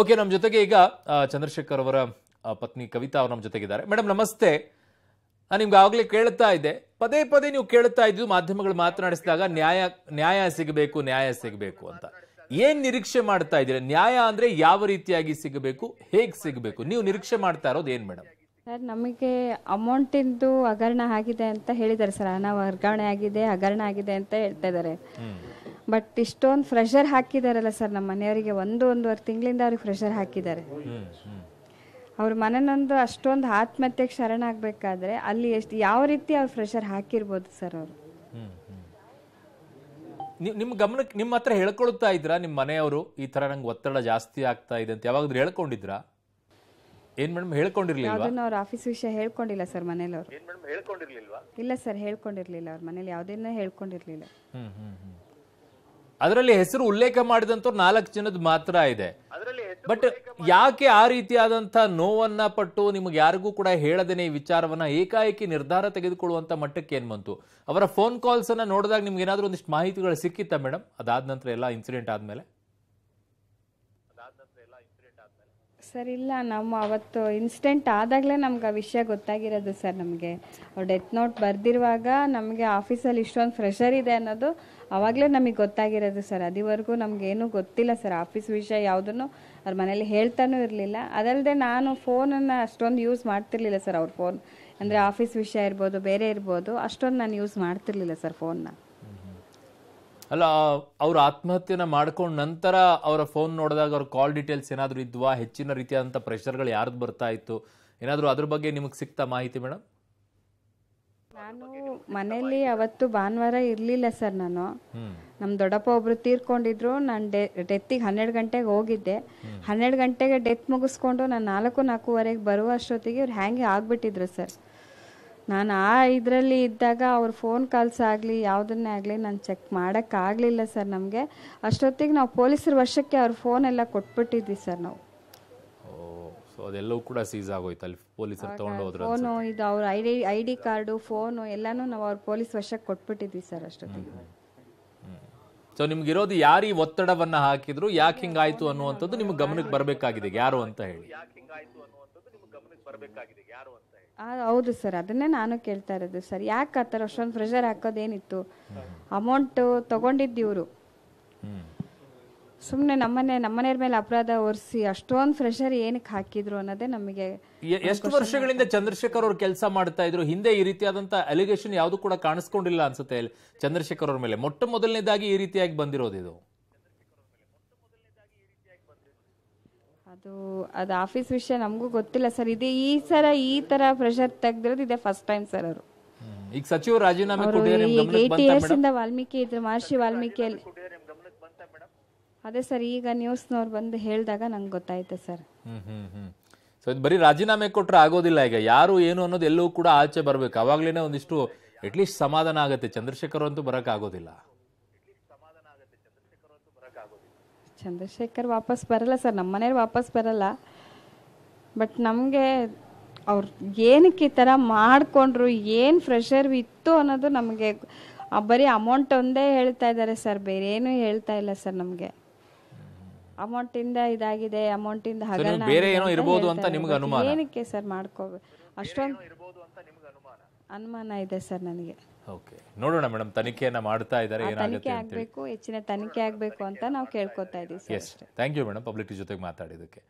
okay ನಮ್ಮ ಜೊತೆಗೆ ಈಗ ಚಂದ್ರಶೇಖರ್ ಅವರ ಪತ್ನಿ ಕವಿತಾ ಅವರು ನಮ್ಮ ಜೊತೆಗಿದ್ದಾರೆ ಮೇಡಮ್ ನಮಸ್ತೆ ನಾನು ನಿಮ್ಗೆ ಆಗಲೇ ಕೇಳ್ತಾ ಇದ್ದೆ ಪದೇ ಪದೇ ನೀವು ಕೇಳ್ತಾ ಇದ್ದು ಮಾಧ್ಯಮಗಳು ಮಾತನಾಡಿಸಿದಾಗ ನ್ಯಾಯ ನ್ಯಾಯ ಸಿಗಬೇಕು ನ್ಯಾಯ ಸಿಗಬೇಕು ಅಂತ ಏನ್ ನಿರೀಕ್ಷೆ ಮಾಡ್ತಾ ಇದ್ದೀರಾ ನ್ಯಾಯ ಅಂದ್ರೆ ಯಾವ ರೀತಿಯಾಗಿ ಸಿಗಬೇಕು ಹೇಗ್ ಸಿಗಬೇಕು ನೀವು ನಿರೀಕ್ಷೆ ಮಾಡ್ತಾ ಇರೋದು ಏನ್ ಮೇಡಮ್ ಸರ್ ನಮಗೆ ಅಮೌಂಟಿಂದು ಹಗರಣ ಆಗಿದೆ ಅಂತ ಹೇಳಿದ್ದಾರೆ ಸರ್ ಹಣ ವರ್ಗಾವಣೆ ಆಗಿದೆ ಹಗರಣ ಆಗಿದೆ ಅಂತ ಹೇಳ್ತಾ ಇದ್ದಾರೆ ಬಟ್ ಇಷ್ಟೊಂದು ಫ್ರೆಷರ್ ಹಾಕಿದಾರಲ್ಲ ಸರ್ ನಮ್ಮ ಮನೆಯವರಿಗೆ ಒಂದು ಒಂದೂವರೆ ತಿಂಗಳಿಂದ ಅವ್ರಿಗೆ ಫ್ರೆಷರ್ ಹಾಕಿದ್ದಾರೆ ಅವ್ರ ಮನೆನೊಂದು ಅಷ್ಟೊಂದು ಆತ್ಮಹತ್ಯೆಗೆ ಶರಣಾಗಬೇಕಾದ್ರೆ ಅಲ್ಲಿ ಎಷ್ಟು ಯಾವ ರೀತಿ ಅವ್ರು ಫ್ರೆಷರ್ ಹಾಕಿರ್ಬೋದು ಸರ್ ಅವರು ನಿಮ್ಮ ಗಮನಕ್ಕೆ ನಿಮ್ಮ ಹತ್ರ ಹೇಳ್ಕೊಳ್ತಾ ಇದ್ರಾ ನಿಮ್ಮ ಮನೆಯವರು ಈ ಥರ ನಂಗೆ ಒತ್ತಡ ಜಾಸ್ತಿ ಆಗ್ತಾ ಇದೆ ಅಂತ ಯಾವಾಗಲೂ ಹೇಳ್ಕೊಂಡಿದ್ರಾ ಏನ್ ಮೇಡಮ್ ಹೇಳ್ಕೊಂಡಿರ್ಲಿಲ್ಲ ಅವ್ರ ಆಫೀಸ್ ವಿಷಯ ಹೇಳ್ಕೊಂಡಿಲ್ಲ ಸರ್ ಮನೇಲಿ ಅವ್ರು ಇಲ್ಲ ಸರ್ ಹೇಳ್ಕೊಂಡಿರ್ಲಿಲ್ಲ ಅವ್ರ ಮನೇಲಿ ಯಾವುದೇನೂ ಹೇಳ್ಕೊಂಡಿರ್ಲಿಲ್ಲ ಅದರಲ್ಲಿ ಹೆಸರು ಉಲ್ಲೇಖ ಮಾಡಿದಂತ ನಾಲ್ಕು ಜನದ ಮಾತ್ರ ಇದೆ ಬಟ್ ಯಾಕೆ ಆ ರೀತಿಯಾದಂತ ನೋವನ್ನ ಪಟ್ಟು ನಿಮ್ಗೆ ಯಾರಿಗೂ ಕೂಡ ಹೇಳದೇನೆ ಈ ವಿಚಾರವನ್ನ ಏಕಾಏಕಿ ನಿರ್ಧಾರ ತೆಗೆದುಕೊಳ್ಳುವಂತ ಮಟ್ಟಕ್ಕೆ ಏನ್ ಬಂತು ಅವರ ಫೋನ್ ಕಾಲ್ಸ್ ಅನ್ನ ನೋಡಿದಾಗ ನಿಮ್ಗೆ ಏನಾದ್ರೂ ಒಂದಿಷ್ಟು ಮಾಹಿತಿಗಳು ಸಿಕ್ಕಿತ್ತಾ ಮೇಡಮ್ ಅದಾದ ನಂತರ ಎಲ್ಲ ಇನ್ಸಿಡೆಂಟ್ ಆದ್ಮೇಲೆ ಸರ್ ಇಲ್ಲ ನಮ್ಮ ಅವತ್ತು ಇನ್ಸಿಡೆಂಟ್ ಆದಾಗಲೇ ನಮ್ಗೆ ಆ ವಿಷಯ ಗೊತ್ತಾಗಿರೋದು ಸರ್ ನಮಗೆ ಡೆತ್ ನೋಟ್ ಬರೆದಿರುವಾಗ ನಮಗೆ ಆಫೀಸಲ್ಲಿ ಇಷ್ಟೊಂದು ಫ್ರೆಷರ್ ಇದೆ ಅನ್ನೋದು ಆವಾಗಲೇ ನಮಗೆ ಗೊತ್ತಾಗಿರೋದು ಸರ್ ಅದಿವರೆಗೂ ನಮಗೇನೂ ಗೊತ್ತಿಲ್ಲ ಸರ್ ಆಫೀಸ್ ವಿಷಯ ಯಾವುದನ್ನು ಅವ್ರ ಮನೇಲಿ ಹೇಳ್ತಾನೂ ಇರಲಿಲ್ಲ ಅದಲ್ಲದೆ ನಾನು ಫೋನನ್ನು ಅಷ್ಟೊಂದು ಯೂಸ್ ಮಾಡ್ತಿರ್ಲಿಲ್ಲ ಸರ್ ಅವ್ರ ಫೋನ್ ಅಂದರೆ ಆಫೀಸ್ ವಿಷಯ ಇರ್ಬೋದು ಬೇರೆ ಇರ್ಬೋದು ಅಷ್ಟೊಂದು ನಾನು ಯೂಸ್ ಮಾಡ್ತಿರ್ಲಿಲ್ಲ ಸರ್ ಫೋನನ್ನ ಅಲ್ಲ ಅವ್ರ ಆತ್ಮಹತ್ಯೆನ ಮಾಡ್ಕೊಂಡ ನಂತರ ಅವರ ಫೋನ್ ನೋಡಿದಾಗ ಅವ್ರ ಕಾಲ್ ಡೀಟೇಲ್ಸ್ ಏನಾದರೂ ಇದ್ವಾ ಹೆಚ್ಚಿನ ರೀತಿಯಾದಂಥ ಪ್ರೆಷರ್ಗಳು ಯಾರ್ದು ಬರ್ತಾ ಇತ್ತು ಏನಾದರೂ ಅದ್ರ ಬಗ್ಗೆ ನಿಮಗೆ ಸಿಗ್ತಾ ಮಾಹಿತಿ ಮೇಡಮ್ ನಾನು ಮನೆಯಲ್ಲಿ ಅವತ್ತು ಭಾನುವಾರ ಇರ್ಲಿಲ್ಲ ಸರ್ ನಾನು ನಮ್ಮ ದೊಡ್ಡಪ್ಪ ಒಬ್ರು ತೀರ್ಕೊಂಡಿದ್ರು ನಾನು ಡೆ ಡೆತ್ತಿಗೆ ಹನ್ನೆರಡು ಗಂಟೆಗೆ ಹೋಗಿದ್ದೆ ಹನ್ನೆರಡು ಗಂಟೆಗೆ ಡೆತ್ ಮುಗಿಸ್ಕೊಂಡು ನಾನು ನಾಲ್ಕು ನಾಲ್ಕೂವರೆಗೆ ಬರುವಷ್ಟೊತ್ತಿಗೆ ಇವ್ರು ಹ್ಯಾಂಗೆ ಆಗಿಬಿಟ್ಟಿದ್ರು ಸರ್ ನಾನು ಆ ಇದರಲ್ಲಿ ಇದ್ದಾಗ ಅವ್ರ ಫೋನ್ ಕಾಲ್ಸ್ ಆಗಲಿ ಯಾವುದನ್ನೇ ಆಗಲಿ ನಾನು ಚೆಕ್ ಮಾಡೋಕ್ಕಾಗಲಿಲ್ಲ ಸರ್ ನಮಗೆ ಅಷ್ಟೊತ್ತಿಗೆ ನಾವು ಪೊಲೀಸರ ವರ್ಷಕ್ಕೆ ಅವ್ರ ಫೋನ್ ಎಲ್ಲ ಕೊಟ್ಬಿಟ್ಟಿದ್ವಿ ಸರ್ ನಾವು ಅದೆಲ್ಲವೂ ಕೂಡ ಸೀಸ್ ಆಗೋಯ್ತು ಅಲ್ಲಿ ಪೊಲೀಸರು ಫೋನು ಇದು ಅವ್ರ ಐ ಡಿ ಕಾರ್ಡು ಫೋನು ಎಲ್ಲಾನು ನಾವು ಅವ್ರ ಪೊಲೀಸ್ ವರ್ಷಕ್ಕೆ ಕೊಟ್ಬಿಟ್ಟಿದ್ವಿ ಸರ್ ಅಷ್ಟೊತ್ತಿಗೆ ಸೊ ಯಾರು ಈ ಒತ್ತಡವನ್ನ ಹಾಕಿದ್ರು ಯಾಕೆ ಹಿಂಗಾಯ್ತು ಅನ್ನುವಂಥದ್ದು ನಿಮ್ಗೆ ಗಮನಕ್ಕೆ ಬರಬೇಕಾಗಿದೆ ಯಾರು ಅಂತ ಹೇಳಿ ಹೌದು ಸರ್ ಅದನ್ನೇ ನಾನು ಕೇಳ್ತಾ ಇರೋದು ಸರ್ ಯಾಕೆ ಆ ಥರ ಅಷ್ಟೊಂದು ಪ್ರೆಷರ್ ಹಾಕೋದೇನಿತ್ತು ಅಮೌಂಟ್ ತಗೊಂಡಿದ್ದು ಇವರು ಸುಮ್ಮನೆ ನಮ್ಮನೆ ನಮ್ಮನೆಯವ್ರ ಮೇಲೆ ಅಪರಾಧ ಹೊರಿಸಿ ಅಷ್ಟೊಂದು ಫ್ರೆಷರ್ ಏನಕ್ಕೆ ಹಾಕಿದ್ರು ಅನ್ನೋದೇ ನಮಗೆ ಎಷ್ಟು ವರ್ಷಗಳಿಂದ ಚಂದ್ರಶೇಖರ್ ಅವರು ಕೆಲಸ ಮಾಡ್ತಾ ಇದ್ರು ಹಿಂದೆ ಈ ರೀತಿಯಾದಂತ ಅಲಿಗೇಷನ್ ಯಾವುದು ಕೂಡ ಕಾಣಿಸ್ಕೊಂಡಿಲ್ಲ ಅನ್ಸುತ್ತೆ ಚಂದ್ರಶೇಖರ್ ಅವ್ರ ಮೇಲೆ ಮೊಟ್ಟ ಮೊದಲನೇದಾಗಿ ಈ ರೀತಿಯಾಗಿ ಬಂದಿರೋದು ಇದು ಅದು ಅದು ಆಫೀಸ್ ವಿಷಯ ನಮಗೂ ಗೊತ್ತಿಲ್ಲ ಸರ್ ಇದೇ ಈ ಸರ ಈ ತರ ಪ್ರೆಷರ್ ತೆಗ್ದಿರೋದು ಇದೆ ಫಸ್ಟ್ ಟೈಮ್ ಸರ್ ಅವರು ಈಗ ಸಚಿವ ರಾಜೀನಾಮೆ ವಾಲ್ಮೀಕಿ ಇದ್ರು ಮಹರ್ಷಿ ವಾಲ್ಮೀಕಿಯಲ್ಲಿ ಅದೇ ಸರ್ ಈಗ ನ್ಯೂಸ್ನವ್ರು ಬಂದು ಹೇಳಿದಾಗ ನಂಗೆ ಗೊತ್ತಾಯ್ತು ಸರ್ ಹ್ಮ್ ಹ್ಮ್ ಹ್ಮ್ ಸೊ ಇದು ಬರೀ ರಾಜೀನಾಮೆ ಕೊಟ್ಟರೆ ಆಗೋದಿಲ್ಲ ಈಗ ಯಾರು ಏನು ಅನ್ನೋದು ಎಲ್ಲೂ ಕೂಡ ಆಚೆ ಬರಬೇಕು ಅವಾಗಲೇ ಒಂದಿಷ್ಟು ಅಟ್ಲೀಸ್ಟ್ ಸಮಾಧಾನ ಆಗುತ್ತೆ ಚಂದ್ರಶೇಖರ್ ಅಂತೂ ಬರಕ್ ಆಗೋದಿಲ್ಲ ಚಂದ್ರಶೇಖರ್ ವಾಪಸ್ ಬರಲ್ಲ ಸರ್ ನಮ್ಮ ಮನೇಲಿ ವಾಪಸ್ ಬರಲ್ಲ ಬಟ್ ನಮಗೆ ಅವ್ರು ಏನಕ್ಕೆ ಈ ಥರ ಮಾಡಿಕೊಂಡ್ರು ಏನು ಫ್ರೆಷರ್ ಇತ್ತು ಅನ್ನೋದು ನಮಗೆ ಬರೀ ಅಮೌಂಟ್ ಒಂದೇ ಹೇಳ್ತಾ ಇದ್ದಾರೆ ಸರ್ ಬೇರೆ ಏನೂ ಹೇಳ್ತಾ ಇಲ್ಲ ಸರ್ ನಮಗೆ ಅಮೌಂಟಿಂದ ಇದಾಗಿದೆ ಅಮೌಂಟಿಂದ ಹಗರಣ ಬೇರೆ ಏನೋ ಇರಬಹುದು ಅಂತ ನಿಮಗೆ ಅನುಮಾನ ಏನಕ್ಕೆ ಸರ್ ಮಾಡ್ಕೋಬೇಕು ಅಷ್ಟೊಂದು ಅನುಮಾನ ಇದೆ ಸರ್ ನನಗೆ ಓಕೆ ನೋಡೋಣ ಮೇಡಮ್ ತನಿಖೆಯನ್ನ ಮಾಡ್ತಾ ಇದ್ದಾರೆ ಏನಾಗುತ್ತೆ ಅಂತ ಆಗಬೇಕು ಹೆಚ್ಚಿನ ತನಿಖೆ ಆಗಬೇಕು ಅಂತ ನಾವು ಕೇಳ್ಕೊತಾ ಇದೀವಿ sir thank you madam public ಜೊತೆಗೆ ಮಾತಾಡಿದ್ದಕ್ಕೆ